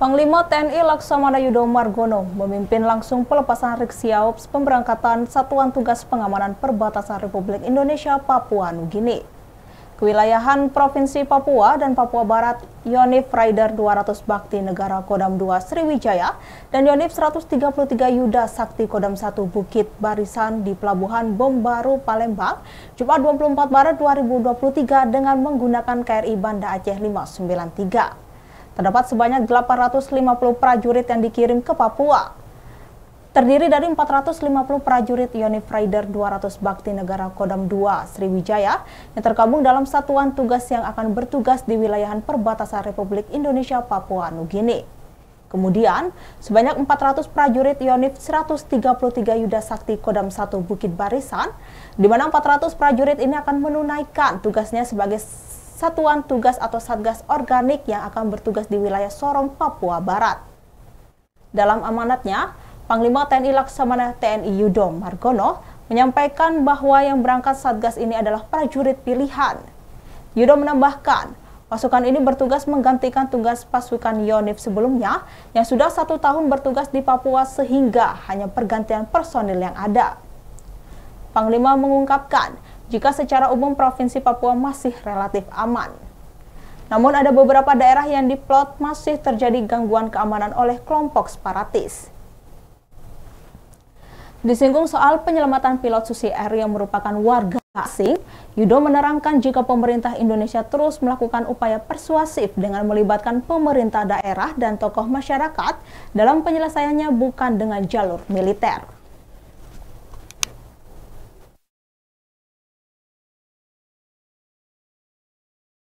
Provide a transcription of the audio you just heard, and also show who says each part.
Speaker 1: Panglima TNI Laksamana Yudo Margono memimpin langsung pelepasan Riksiaups pemberangkatan Satuan Tugas Pengamanan Perbatasan Republik Indonesia Papua Nugini. Kewilayahan Provinsi Papua dan Papua Barat, Yonif Rider 200 Bakti Negara Kodam 2 Sriwijaya dan Yonif 133 Yuda Sakti Kodam 1 Bukit Barisan di Pelabuhan Bombaru, Palembang, Jumat 24 Maret 2023 dengan menggunakan KRI Banda Aceh 593. Terdapat sebanyak 850 prajurit yang dikirim ke Papua. Terdiri dari 450 prajurit Yonif Raider 200 Bakti Negara Kodam 2 Sriwijaya yang tergabung dalam satuan tugas yang akan bertugas di wilayahan perbatasan Republik Indonesia Papua Nugini. Kemudian, sebanyak 400 prajurit Yonif 133 Yuda Sakti Kodam 1 Bukit Barisan, di mana 400 prajurit ini akan menunaikan tugasnya sebagai Satuan Tugas atau Satgas Organik yang akan bertugas di wilayah Sorong, Papua Barat. Dalam amanatnya, Panglima TNI Laksamana TNI Yudo Margono menyampaikan bahwa yang berangkat Satgas ini adalah prajurit pilihan. Yudo menambahkan, pasukan ini bertugas menggantikan tugas pasukan Yonif sebelumnya yang sudah satu tahun bertugas di Papua sehingga hanya pergantian personil yang ada. Panglima mengungkapkan, jika secara umum Provinsi Papua masih relatif aman. Namun ada beberapa daerah yang diplot masih terjadi gangguan keamanan oleh kelompok separatis. Disinggung soal penyelamatan pilot Susi Air yang merupakan warga asing, Yudo menerangkan jika pemerintah Indonesia terus melakukan upaya persuasif dengan melibatkan pemerintah daerah dan tokoh masyarakat dalam penyelesaiannya bukan dengan jalur militer.